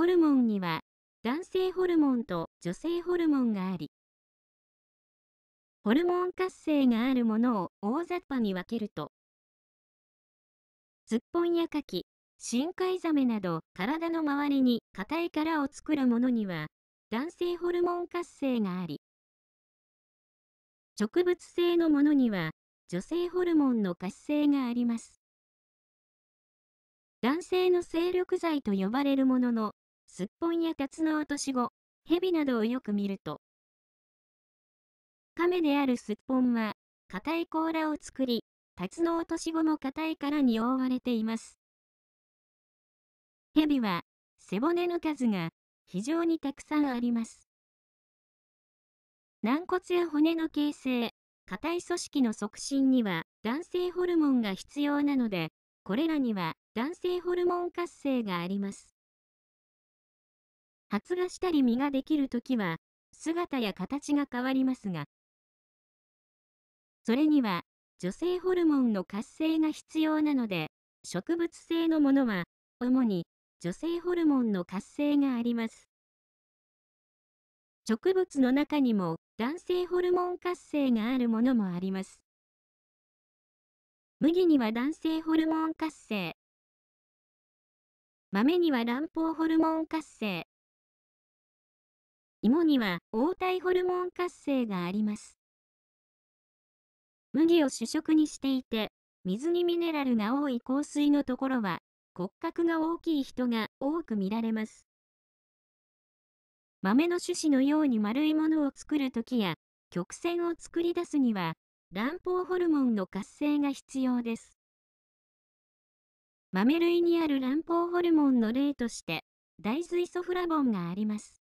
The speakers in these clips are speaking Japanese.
ホルモンには男性ホルモンと女性ホルモンがあり、ホルモン活性があるものを大雑把に分けると、ズッポンやカキ、深海ザメなど体の周りに硬い殻を作るものには男性ホルモン活性があり、植物性のものには女性ホルモンの活性があります。男性の精力剤と呼ばれるもののすっぽんやタツノオトシゴ、蛇などをよく見ると。亀であるすっぽんは、硬い甲羅を作り、タツノオトシゴも硬い殻に覆われています。蛇は、背骨の数が非常にたくさんあります。軟骨や骨の形成、硬い組織の促進には男性ホルモンが必要なので、これらには男性ホルモン活性があります。発芽したり実ができるときは、姿や形が変わりますが、それには、女性ホルモンの活性が必要なので、植物性のものは、主に女性ホルモンの活性があります。植物の中にも男性ホルモン活性があるものもあります。麦には男性ホルモン活性、豆には卵胞ホルモン活性、芋には黄体ホルモン活性があります。麦を主食にしていて、水にミネラルが多い香水のところは、骨格が大きい人が多く見られます。豆の種子のように丸いものを作るときや、曲線を作り出すには、卵胞ホルモンの活性が必要です。豆類にある卵胞ホルモンの例として、大豆イソフラボンがあります。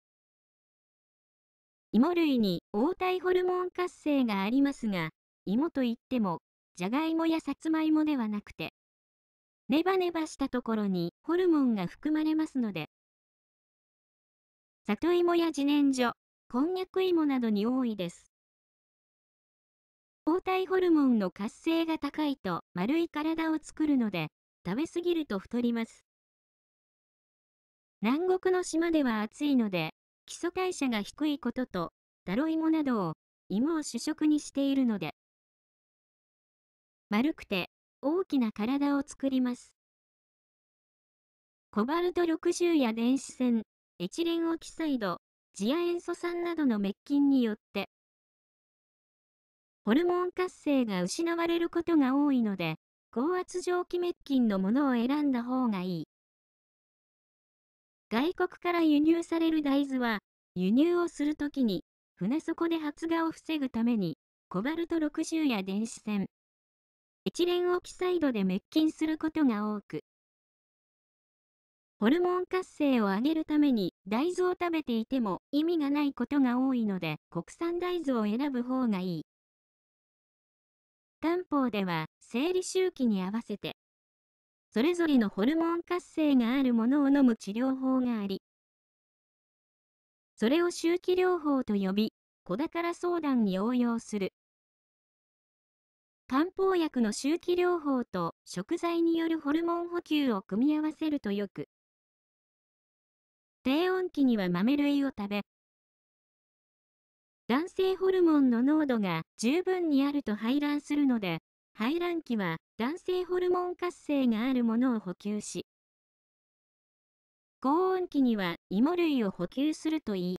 芋類に黄体ホルモン活性がありますが、芋といっても、じゃがいもやさつまいもではなくて、ネバネバしたところにホルモンが含まれますので、里芋や自然薯、こんにゃく芋などに多いです。抗体ホルモンの活性が高いと丸い体を作るので、食べ過ぎると太ります。南国の島では暑いので、基礎代謝が低いことと、タロイモなどを、芋を主食にしているので、丸くて、大きな体を作ります。コバルト60や電子線、エチレンオキサイド、次亜塩素酸などの滅菌によって、ホルモン活性が失われることが多いので、高圧蒸気滅菌のものを選んだ方がいい。外国から輸入される大豆は、輸入をするときに、船底で発芽を防ぐために、コバルト60や電子線、一連オキサイドで滅菌することが多く、ホルモン活性を上げるために大豆を食べていても意味がないことが多いので国産大豆を選ぶ方がいい。漢方では生理周期に合わせてそれぞれのホルモン活性があるものを飲む治療法があり、それを周期療法と呼び、子宝相談に応用する。漢方薬の周期療法と食材によるホルモン補給を組み合わせるとよく、低温期には豆類を食べ、男性ホルモンの濃度が十分にあると排卵するので、排卵期は男性ホルモン活性があるものを補給し、高温期には芋類を補給するといい、